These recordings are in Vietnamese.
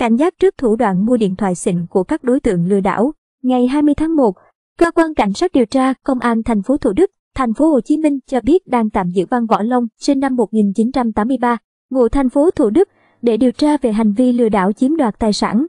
Cảnh giác trước thủ đoạn mua điện thoại xịn của các đối tượng lừa đảo. Ngày 20 tháng 1, cơ quan cảnh sát điều tra công an thành phố Thủ Đức, thành phố Hồ Chí Minh cho biết đang tạm giữ Văn Võ Long, sinh năm 1983, ngụ thành phố Thủ Đức để điều tra về hành vi lừa đảo chiếm đoạt tài sản.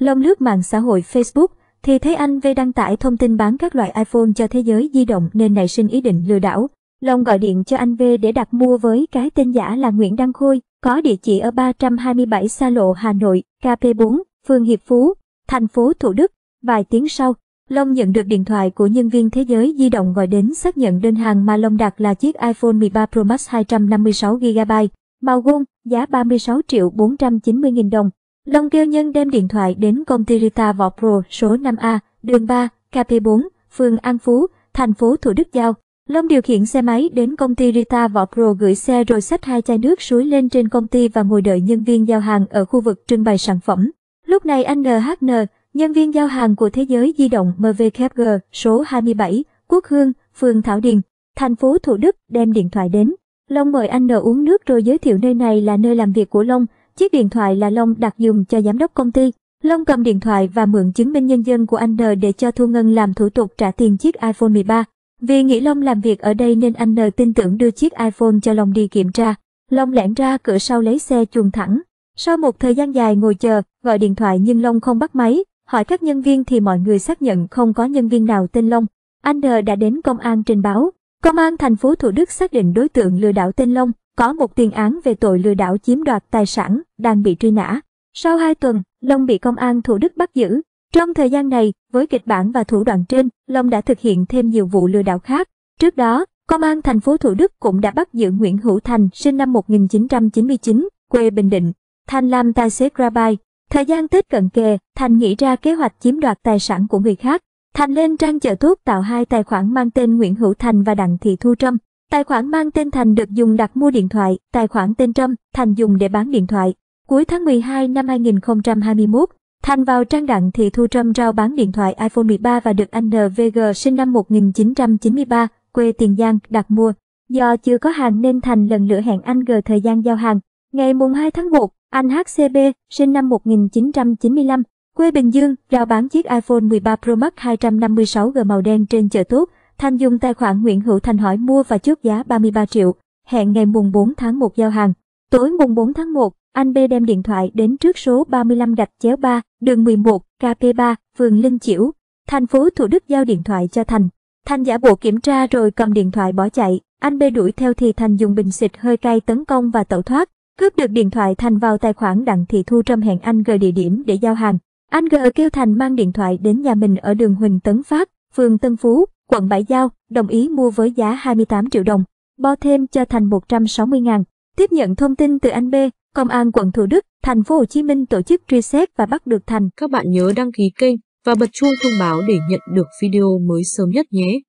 Long lướt mạng xã hội Facebook thì thấy anh V đăng tải thông tin bán các loại iPhone cho thế giới di động nên nảy sinh ý định lừa đảo. Long gọi điện cho anh V để đặt mua với cái tên giả là Nguyễn Đăng Khôi có địa chỉ ở 327 Sa Lộ Hà Nội, KP4, phường Hiệp Phú, thành phố Thủ Đức. Vài tiếng sau, Long nhận được điện thoại của nhân viên thế giới di động gọi đến xác nhận đơn hàng mà Long đặt là chiếc iPhone 13 Pro Max 256GB, màu gold, giá 36 triệu 490 nghìn đồng. Long kêu nhân đem điện thoại đến công ty Rita Vỏ Pro số 5A, đường 3, KP4, phường An Phú, thành phố Thủ Đức giao. Long điều khiển xe máy đến công ty Rita Võ Pro gửi xe rồi xách hai chai nước suối lên trên công ty và ngồi đợi nhân viên giao hàng ở khu vực trưng bày sản phẩm. Lúc này anh NHN, nhân viên giao hàng của thế giới di động MVKG số 27, Quốc Hương, phường Thảo Điền, thành phố Thủ Đức đem điện thoại đến. Long mời anh N uống nước rồi giới thiệu nơi này là nơi làm việc của Long, chiếc điện thoại là Long đặt dùng cho giám đốc công ty. Long cầm điện thoại và mượn chứng minh nhân dân của anh N để cho Thu Ngân làm thủ tục trả tiền chiếc iPhone 13. Vì nghĩ Long làm việc ở đây nên anh N tin tưởng đưa chiếc iPhone cho Long đi kiểm tra. Long lẻn ra cửa sau lấy xe chuồng thẳng. Sau một thời gian dài ngồi chờ, gọi điện thoại nhưng Long không bắt máy, hỏi các nhân viên thì mọi người xác nhận không có nhân viên nào tên Long. Anh N đã đến công an trình báo. Công an thành phố Thủ Đức xác định đối tượng lừa đảo tên Long có một tiền án về tội lừa đảo chiếm đoạt tài sản, đang bị truy nã. Sau 2 tuần, Long bị công an Thủ Đức bắt giữ, trong thời gian này, với kịch bản và thủ đoạn trên, Long đã thực hiện thêm nhiều vụ lừa đảo khác. Trước đó, Công an thành phố Thủ Đức cũng đã bắt giữ Nguyễn Hữu Thành, sinh năm 1999, quê Bình Định. Thành làm tài xế Grabby. Thời gian Tết cận kề, Thành nghĩ ra kế hoạch chiếm đoạt tài sản của người khác. Thành lên trang chợ thuốc tạo hai tài khoản mang tên Nguyễn Hữu Thành và Đặng Thị Thu Trâm. Tài khoản mang tên Thành được dùng đặt mua điện thoại, tài khoản tên Trâm, Thành dùng để bán điện thoại. Cuối tháng 12 năm 2021, Thành vào trang đặng thì Thu Trâm rao bán điện thoại iPhone 13 và được anh NVG sinh năm 1993, quê Tiền Giang, đặt mua. Do chưa có hàng nên Thành lần lượt hẹn anh G thời gian giao hàng. Ngày mùng 2 tháng 1, anh HCB, sinh năm 1995, quê Bình Dương, rao bán chiếc iPhone 13 Pro Max 256G màu đen trên chợ tốt. Thành dùng tài khoản Nguyễn Hữu Thành hỏi mua và chốt giá 33 triệu. Hẹn ngày mùng 4 tháng 1 giao hàng. Tối mùng 4 tháng 1, anh B đem điện thoại đến trước số 35 gạch chéo 3, đường 11, KP3, phường Linh Chiểu, thành phố Thủ Đức giao điện thoại cho Thành. Thành giả bộ kiểm tra rồi cầm điện thoại bỏ chạy, anh B đuổi theo thì Thành dùng bình xịt hơi cay tấn công và tẩu thoát. Cướp được điện thoại Thành vào tài khoản Đặng Thị Thu Trâm hẹn anh G địa điểm để giao hàng. Anh G kêu Thành mang điện thoại đến nhà mình ở đường Huỳnh Tấn Phát, phường Tân Phú, quận Bảy Giao, đồng ý mua với giá 28 triệu đồng, bo thêm cho Thành 160 ngàn. Tiếp nhận thông tin từ anh B, Công an quận Thủ Đức, thành phố Hồ Chí Minh tổ chức truy xét và bắt được Thành. Các bạn nhớ đăng ký kênh và bật chuông thông báo để nhận được video mới sớm nhất nhé.